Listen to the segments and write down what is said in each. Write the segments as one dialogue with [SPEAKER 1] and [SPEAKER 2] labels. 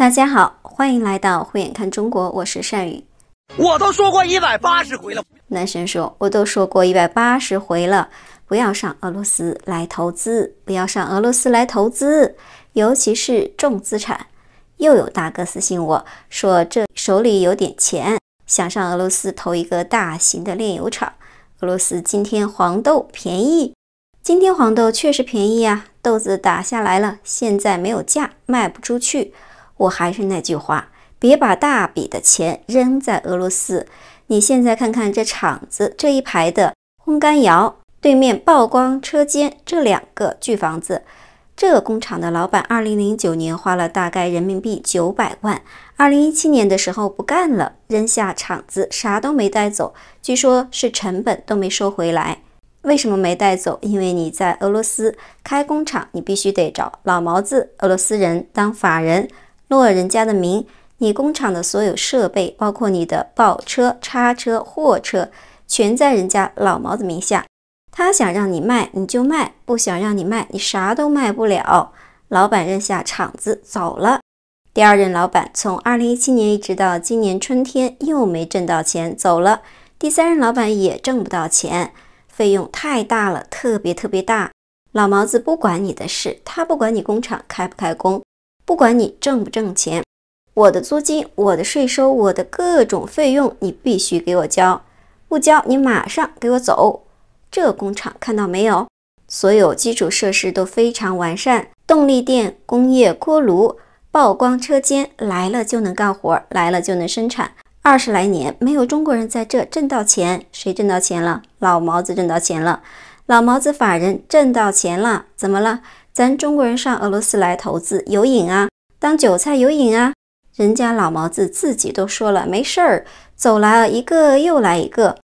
[SPEAKER 1] 大家好，欢迎来到慧眼看中国，我是善宇。我都说过一百八十回了。男神说，我都说过一百八十回了，不要上俄罗斯来投资，不要上俄罗斯来投资，尤其是重资产。又有大哥私信我说，这手里有点钱，想上俄罗斯投一个大型的炼油厂。俄罗斯今天黄豆便宜，今天黄豆确实便宜啊，豆子打下来了，现在没有价，卖不出去。我还是那句话，别把大笔的钱扔在俄罗斯。你现在看看这厂子这一排的烘干窑，对面曝光车间这两个巨房子，这个工厂的老板，二零零九年花了大概人民币九百万，二零一七年的时候不干了，扔下厂子啥都没带走，据说是成本都没收回来。为什么没带走？因为你在俄罗斯开工厂，你必须得找老毛子俄罗斯人当法人。落人家的名，你工厂的所有设备，包括你的爆车、叉车、货车，全在人家老毛子名下。他想让你卖，你就卖；不想让你卖，你啥都卖不了。老板扔下厂子走了。第二任老板从二零一七年一直到今年春天，又没挣到钱，走了。第三任老板也挣不到钱，费用太大了，特别特别大。老毛子不管你的事，他不管你工厂开不开工。不管你挣不挣钱，我的租金、我的税收、我的各种费用，你必须给我交，不交你马上给我走。这工厂看到没有？所有基础设施都非常完善，动力电、工业锅炉、曝光车间，来了就能干活，来了就能生产。二十来年没有中国人在这挣到钱，谁挣到钱了？老毛子挣到钱了，老毛子法人挣到钱了，怎么了？咱中国人上俄罗斯来投资有瘾啊，当韭菜有瘾啊。人家老毛子自己都说了没事儿，走来了一个又来一个，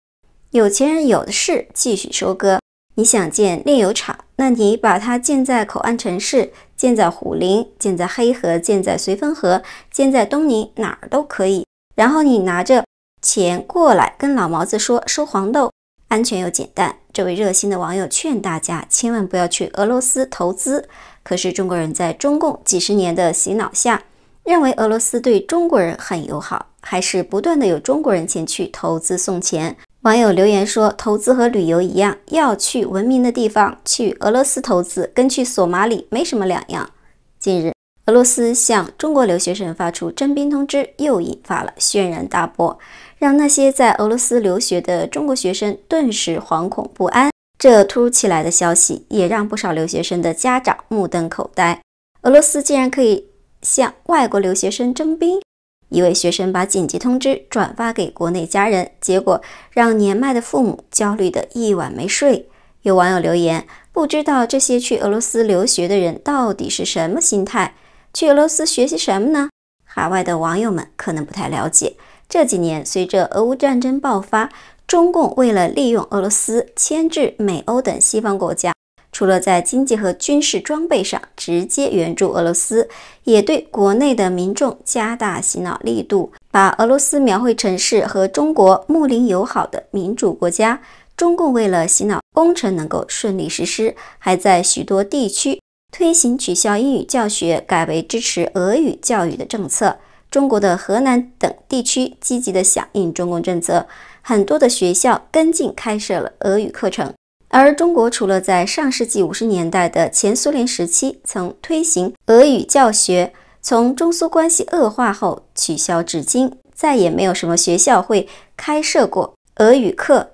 [SPEAKER 1] 有钱人有的是，继续收割。你想建炼油厂，那你把它建在口岸城市，建在虎林，建在黑河，建在绥芬河，建在东宁，哪儿都可以。然后你拿着钱过来，跟老毛子说收黄豆，安全又简单。这位热心的网友劝大家千万不要去俄罗斯投资，可是中国人在中共几十年的洗脑下，认为俄罗斯对中国人很友好，还是不断的有中国人前去投资送钱。网友留言说，投资和旅游一样，要去文明的地方，去俄罗斯投资跟去索马里没什么两样。近日，俄罗斯向中国留学生发出征兵通知，又引发了轩然大波。让那些在俄罗斯留学的中国学生顿时惶恐不安。这突如其来的消息也让不少留学生的家长目瞪口呆：俄罗斯竟然可以向外国留学生征兵！一位学生把紧急通知转发给国内家人，结果让年迈的父母焦虑的一晚没睡。有网友留言：“不知道这些去俄罗斯留学的人到底是什么心态？去俄罗斯学习什么呢？”海外的网友们可能不太了解。这几年，随着俄乌战争爆发，中共为了利用俄罗斯牵制美欧等西方国家，除了在经济和军事装备上直接援助俄罗斯，也对国内的民众加大洗脑力度，把俄罗斯描绘成是和中国睦邻友好的民主国家。中共为了洗脑工程能够顺利实施，还在许多地区推行取消英语教学，改为支持俄语教育的政策。中国的河南等地区积极地响应中共政策，很多的学校跟进开设了俄语课程。而中国除了在上世纪五十年代的前苏联时期曾推行俄语教学，从中苏关系恶化后取消，至今再也没有什么学校会开设过俄语课。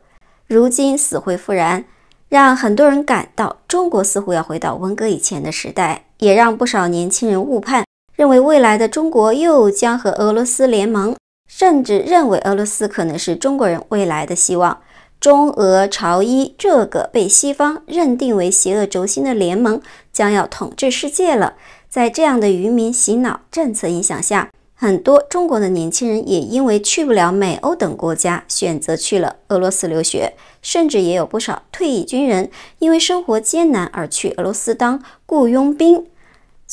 [SPEAKER 1] 如今死灰复燃，让很多人感到中国似乎要回到文革以前的时代，也让不少年轻人误判。认为未来的中国又将和俄罗斯联盟，甚至认为俄罗斯可能是中国人未来的希望。中俄朝伊这个被西方认定为邪恶轴心的联盟将要统治世界了。在这样的愚民洗脑政策影响下，很多中国的年轻人也因为去不了美欧等国家，选择去了俄罗斯留学，甚至也有不少退役军人因为生活艰难而去俄罗斯当雇佣兵。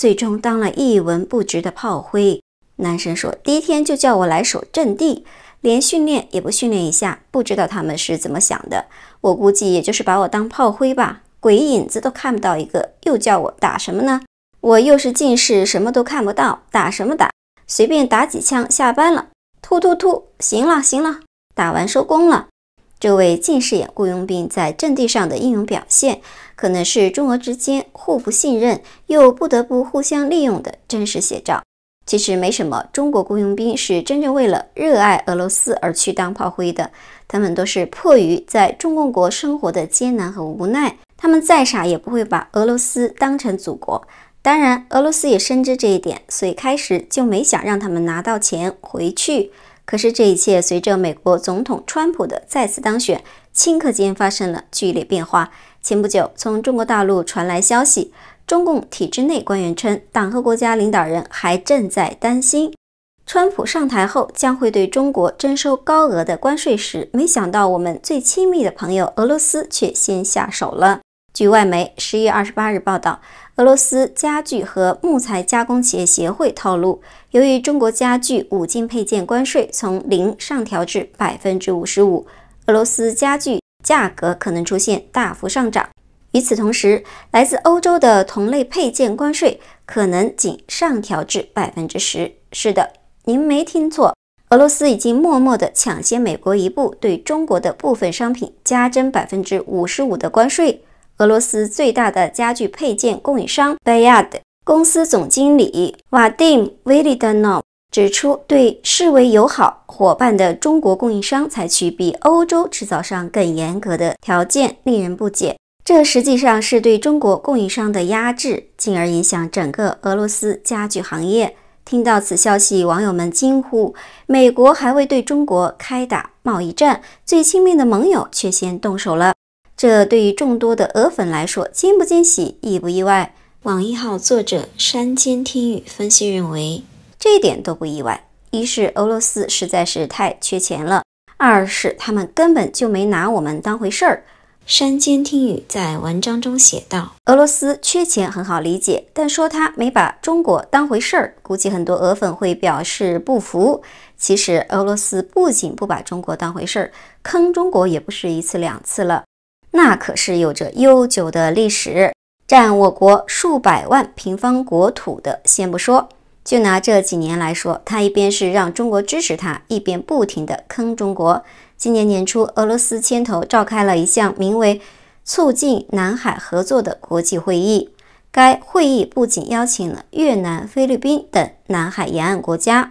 [SPEAKER 1] 最终当了一文不值的炮灰。男生说：“第一天就叫我来守阵地，连训练也不训练一下，不知道他们是怎么想的。我估计也就是把我当炮灰吧，鬼影子都看不到一个，又叫我打什么呢？我又是近视，什么都看不到，打什么打？随便打几枪，下班了，突突突，行了行了，打完收工了。”这位近视眼雇佣兵在阵地上的英勇表现，可能是中俄之间互不信任又不得不互相利用的真实写照。其实没什么，中国雇佣兵是真正为了热爱俄罗斯而去当炮灰的，他们都是迫于在中共国生活的艰难和无奈。他们再傻也不会把俄罗斯当成祖国。当然，俄罗斯也深知这一点，所以开始就没想让他们拿到钱回去。可是，这一切随着美国总统川普的再次当选，顷刻间发生了剧烈变化。前不久，从中国大陆传来消息，中共体制内官员称，党和国家领导人还正在担心，川普上台后将会对中国征收高额的关税时，没想到我们最亲密的朋友俄罗斯却先下手了。据外媒十一月二十八日报道，俄罗斯家具和木材加工企业协会透露，由于中国家具五金配件关税从零上调至百分之五十五，俄罗斯家具价格可能出现大幅上涨。与此同时，来自欧洲的同类配件关税可能仅上调至百分之十。是的，您没听错，俄罗斯已经默默地抢先美国一步，对中国的部分商品加征百分之五十五的关税。俄罗斯最大的家具配件供应商 Bayard 公司总经理瓦蒂姆·维利德诺指出，对视为友好伙伴的中国供应商采取比欧洲制造商更严格的条件令人不解。这实际上是对中国供应商的压制，进而影响整个俄罗斯家具行业。听到此消息，网友们惊呼：“美国还未对中国开打贸易战，最亲密的盟友却先动手了。”这对于众多的俄粉来说，惊不惊喜，意不意外？网易号作者山间听雨分析认为，这一点都不意外。一是俄罗斯实在是太缺钱了；二是他们根本就没拿我们当回事儿。山间听雨在文章中写道：“俄罗斯缺钱很好理解，但说他没把中国当回事儿，估计很多俄粉会表示不服。其实俄罗斯不仅不把中国当回事儿，坑中国也不是一次两次了。”那可是有着悠久的历史，占我国数百万平方国土的，先不说，就拿这几年来说，他一边是让中国支持他，一边不停的坑中国。今年年初，俄罗斯牵头召开了一项名为“促进南海合作”的国际会议，该会议不仅邀请了越南、菲律宾等南海沿岸国家，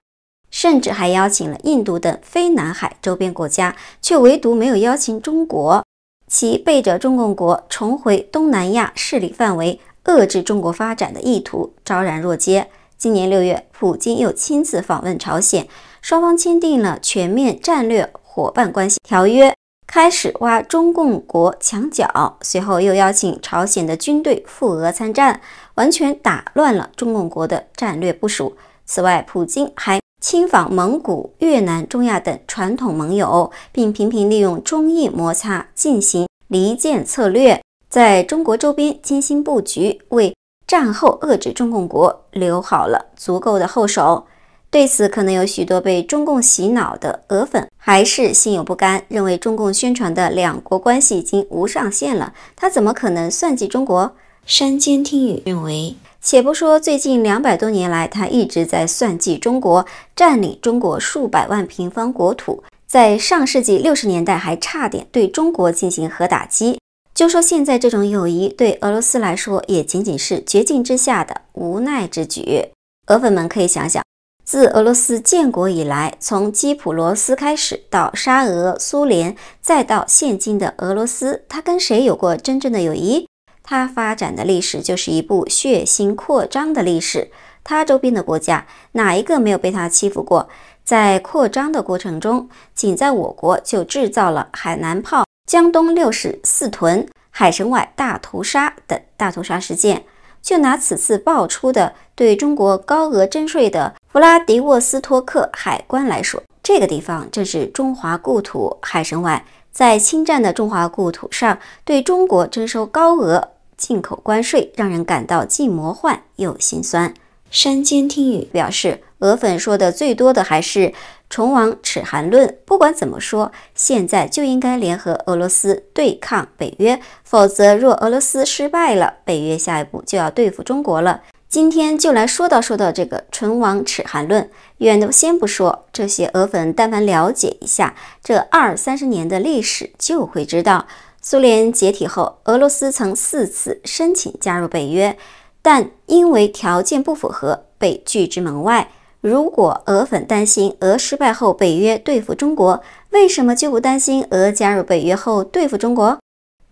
[SPEAKER 1] 甚至还邀请了印度等非南海周边国家，却唯独没有邀请中国。其背着中共国重回东南亚势力范围、遏制中国发展的意图昭然若揭。今年六月，普京又亲自访问朝鲜，双方签订了全面战略伙伴关系条约，开始挖中共国墙角。随后又邀请朝鲜的军队赴俄参战，完全打乱了中共国的战略部署。此外，普京还。亲访蒙古、越南、中亚等传统盟友，并频频利用中印摩擦进行离间策略，在中国周边精心布局，为战后遏制中共国留好了足够的后手。对此，可能有许多被中共洗脑的俄粉还是心有不甘，认为中共宣传的两国关系已经无上限了，他怎么可能算计中国？山间听雨认为。且不说最近两百多年来，他一直在算计中国，占领中国数百万平方国土，在上世纪六十年代还差点对中国进行核打击。就说现在这种友谊，对俄罗斯来说也仅仅是绝境之下的无奈之举。俄粉们可以想想，自俄罗斯建国以来，从基普罗斯开始，到沙俄、苏联，再到现今的俄罗斯，他跟谁有过真正的友谊？它发展的历史就是一部血腥扩张的历史，它周边的国家哪一个没有被它欺负过？在扩张的过程中，仅在我国就制造了海南炮、江东六十四屯、海参崴大屠杀等大屠杀事件。就拿此次爆出的对中国高额征税的弗拉迪沃斯托克海关来说，这个地方正是中华故土海参崴，在侵占的中华故土上对中国征收高额。进口关税让人感到既魔幻又心酸。山间听雨表示，俄粉说的最多的还是“唇亡齿寒”论。不管怎么说，现在就应该联合俄罗斯对抗北约，否则若俄罗斯失败了，北约下一步就要对付中国了。今天就来说到说到这个“唇亡齿寒”论，远的先不说，这些俄粉但凡了解一下这二三十年的历史，就会知道。苏联解体后，俄罗斯曾四次申请加入北约，但因为条件不符合被拒之门外。如果俄粉担心俄失败后北约对付中国，为什么就不担心俄加入北约后对付中国？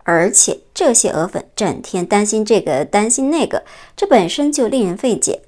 [SPEAKER 1] 而且这些俄粉整天担心这个担心那个，这本身就令人费解。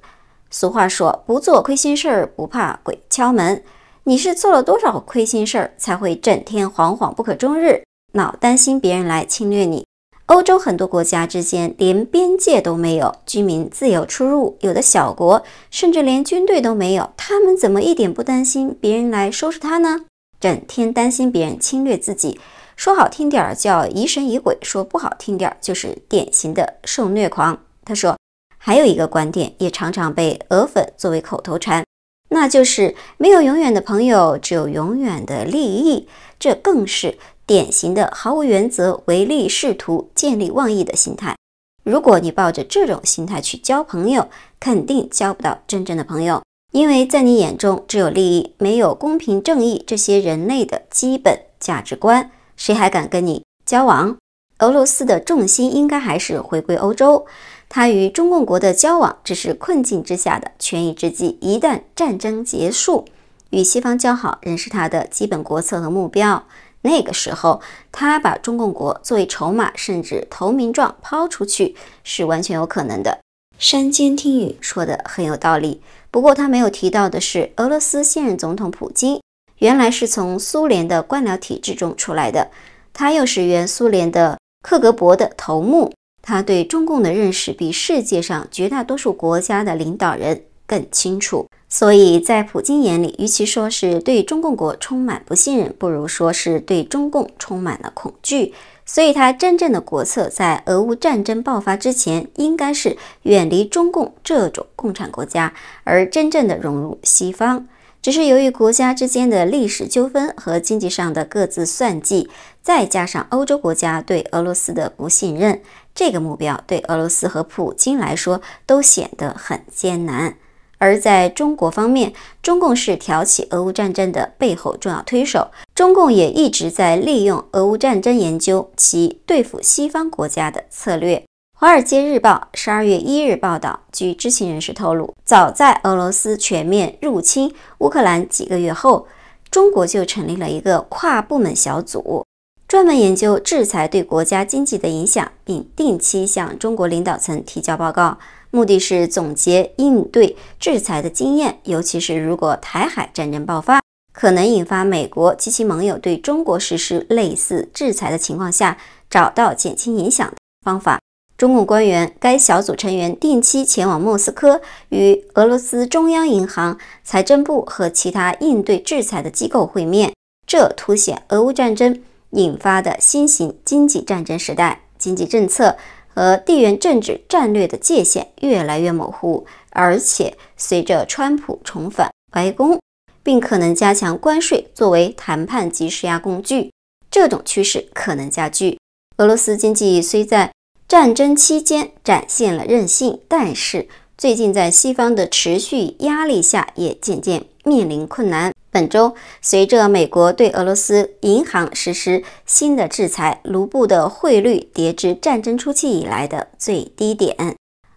[SPEAKER 1] 俗话说，不做亏心事儿不怕鬼敲门。你是做了多少亏心事儿才会整天惶惶不可终日？老担心别人来侵略你，欧洲很多国家之间连边界都没有，居民自由出入，有的小国甚至连军队都没有，他们怎么一点不担心别人来收拾他呢？整天担心别人侵略自己，说好听点儿叫疑神疑鬼，说不好听点儿就是典型的受虐狂。他说，还有一个观点也常常被俄粉作为口头禅，那就是没有永远的朋友，只有永远的利益，这更是。典型的毫无原则、唯利是图、见利忘义的心态。如果你抱着这种心态去交朋友，肯定交不到真正的朋友，因为在你眼中只有利益，没有公平正义这些人类的基本价值观，谁还敢跟你交往？俄罗斯的重心应该还是回归欧洲，他与中共国的交往只是困境之下的权宜之计。一旦战争结束，与西方交好仍是他的基本国策和目标。那个时候，他把中共国作为筹码，甚至投名状抛出去，是完全有可能的。山间听雨说的很有道理，不过他没有提到的是，俄罗斯现任总统普京，原来是从苏联的官僚体制中出来的，他又是原苏联的克格勃的头目，他对中共的认识，比世界上绝大多数国家的领导人。更清楚，所以在普京眼里，与其说是对中共国充满不信任，不如说是对中共充满了恐惧。所以，他真正的国策在俄乌战争爆发之前，应该是远离中共这种共产国家，而真正的融入西方。只是由于国家之间的历史纠纷和经济上的各自算计，再加上欧洲国家对俄罗斯的不信任，这个目标对俄罗斯和普京来说都显得很艰难。而在中国方面，中共是挑起俄乌战争的背后重要推手。中共也一直在利用俄乌战争研究其对付西方国家的策略。《华尔街日报》十二月一日报道，据知情人士透露，早在俄罗斯全面入侵乌克兰几个月后，中国就成立了一个跨部门小组，专门研究制裁对国家经济的影响，并定期向中国领导层提交报告。目的是总结应对制裁的经验，尤其是如果台海战争爆发，可能引发美国及其盟友对中国实施类似制裁的情况下，找到减轻影响的方法。中共官员该小组成员定期前往莫斯科，与俄罗斯中央银行、财政部和其他应对制裁的机构会面，这凸显俄乌战争引发的新型经济战争时代经济政策。和地缘政治战略的界限越来越模糊，而且随着川普重返白宫，并可能加强关税作为谈判及施压工具，这种趋势可能加剧。俄罗斯经济虽在战争期间展现了韧性，但是最近在西方的持续压力下，也渐渐面临困难。本周，随着美国对俄罗斯银行实施新的制裁，卢布的汇率跌至战争初期以来的最低点。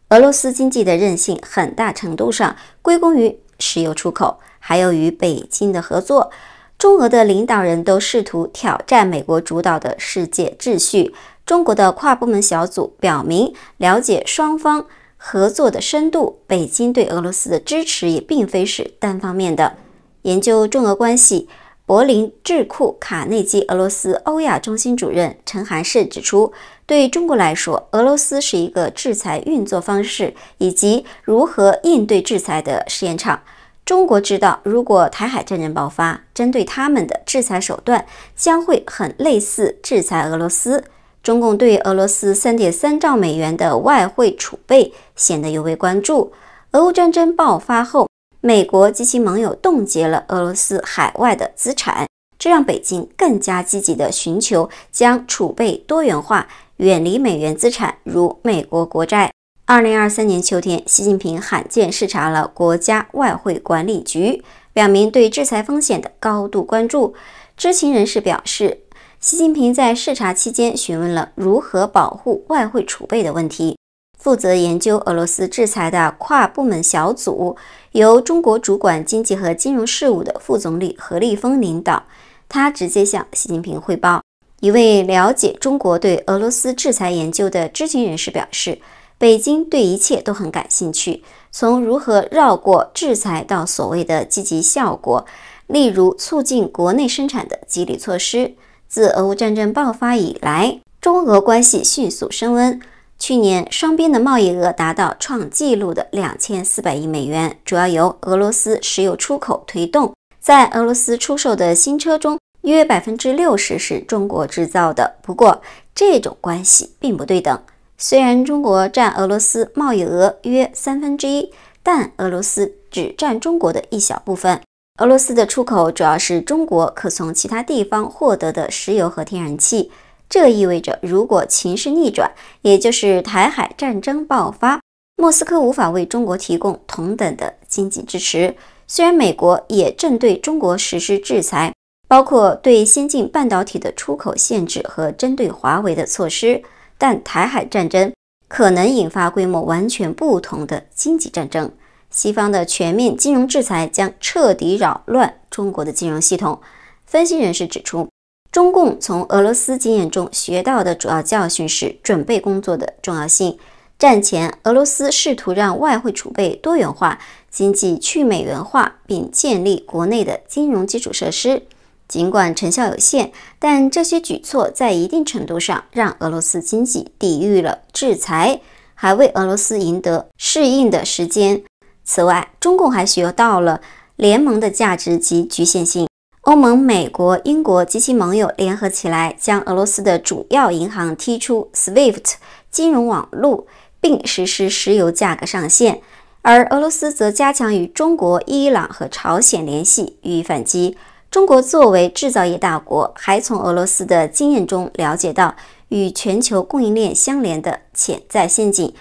[SPEAKER 1] 俄罗斯经济的韧性很大程度上归功于石油出口，还有与北京的合作。中俄的领导人都试图挑战美国主导的世界秩序。中国的跨部门小组表明，了解双方合作的深度。北京对俄罗斯的支持也并非是单方面的。研究中俄关系，柏林智库卡内基俄罗斯欧亚中心主任陈寒石指出，对中国来说，俄罗斯是一个制裁运作方式以及如何应对制裁的试验场。中国知道，如果台海战争爆发，针对他们的制裁手段将会很类似制裁俄罗斯。中共对俄罗斯三点三兆美元的外汇储备显得尤为关注。俄乌战争爆发后。美国及其盟友冻结了俄罗斯海外的资产，这让北京更加积极地寻求将储备多元化，远离美元资产，如美国国债。二零二三年秋天，习近平罕见视察了国家外汇管理局，表明对制裁风险的高度关注。知情人士表示，习近平在视察期间询问了如何保护外汇储备的问题。负责研究俄罗斯制裁的跨部门小组由中国主管经济和金融事务的副总理何立峰领导，他直接向习近平汇报。一位了解中国对俄罗斯制裁研究的知情人士表示，北京对一切都很感兴趣，从如何绕过制裁到所谓的积极效果，例如促进国内生产的激励措施。自俄乌战争爆发以来，中俄关系迅速升温。去年双边的贸易额达到创纪录的两千四百亿美元，主要由俄罗斯石油出口推动。在俄罗斯出售的新车中，约百分之六十是中国制造的。不过，这种关系并不对等。虽然中国占俄罗斯贸易额约三分之一，但俄罗斯只占中国的一小部分。俄罗斯的出口主要是中国可从其他地方获得的石油和天然气。这意味着，如果情势逆转，也就是台海战争爆发，莫斯科无法为中国提供同等的经济支持。虽然美国也正对中国实施制裁，包括对先进半导体的出口限制和针对华为的措施，但台海战争可能引发规模完全不同的经济战争。西方的全面金融制裁将彻底扰乱中国的金融系统。分析人士指出。中共从俄罗斯经验中学到的主要教训是准备工作的重要性。战前，俄罗斯试图让外汇储备多元化、经济去美元化，并建立国内的金融基础设施。尽管成效有限，但这些举措在一定程度上让俄罗斯经济抵御了制裁，还为俄罗斯赢得适应的时间。此外，中共还学到了联盟的价值及局限性。欧盟、美国、英国及其盟友联合起来，将俄罗斯的主要银行踢出 SWIFT 金融网路，并实施石油价格上限。而俄罗斯则加强与中国、伊朗和朝鲜联系，予以反击。中国作为制造业大国，还从俄罗斯的经验中了解到与全球供应链相连的潜在陷阱。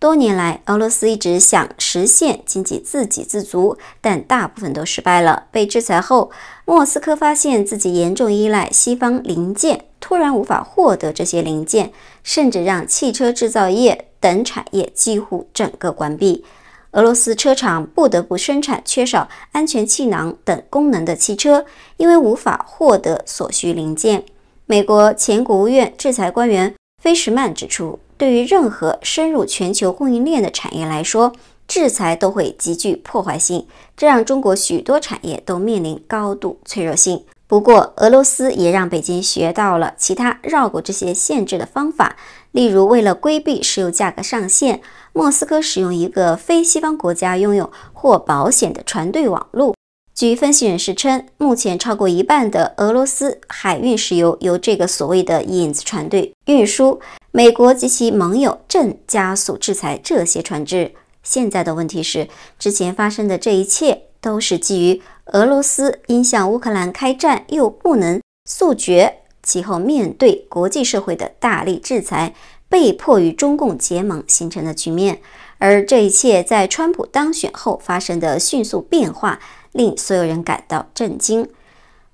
[SPEAKER 1] 多年来，俄罗斯一直想实现经济自给自足，但大部分都失败了。被制裁后，莫斯科发现自己严重依赖西方零件，突然无法获得这些零件，甚至让汽车制造业等产业几乎整个关闭。俄罗斯车厂不得不生产缺少安全气囊等功能的汽车，因为无法获得所需零件。美国前国务院制裁官员菲什曼指出。对于任何深入全球供应链的产业来说，制裁都会极具破坏性，这让中国许多产业都面临高度脆弱性。不过，俄罗斯也让北京学到了其他绕过这些限制的方法，例如，为了规避石油价格上限，莫斯科使用一个非西方国家拥有或保险的船队网络。据分析人士称，目前超过一半的俄罗斯海运石油由这个所谓的“影子船队”运输。美国及其盟友正加速制裁这些船只。现在的问题是，之前发生的这一切都是基于俄罗斯因向乌克兰开战又不能速决，其后面对国际社会的大力制裁，被迫与中共结盟形成的局面。而这一切在川普当选后发生的迅速变化。令所有人感到震惊。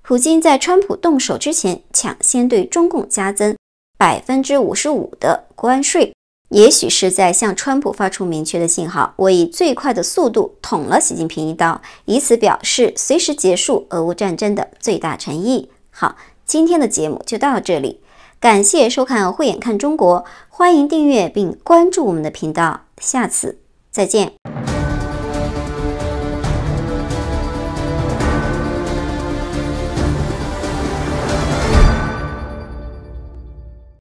[SPEAKER 1] 普京在川普动手之前，抢先对中共加增百分之五十五的关税，也许是在向川普发出明确的信号：我以最快的速度捅了习近平一刀，以此表示随时结束俄乌战争的最大诚意。好，今天的节目就到这里，感谢收看《慧眼看中国》，欢迎订阅并关注我们的频道，下次再见。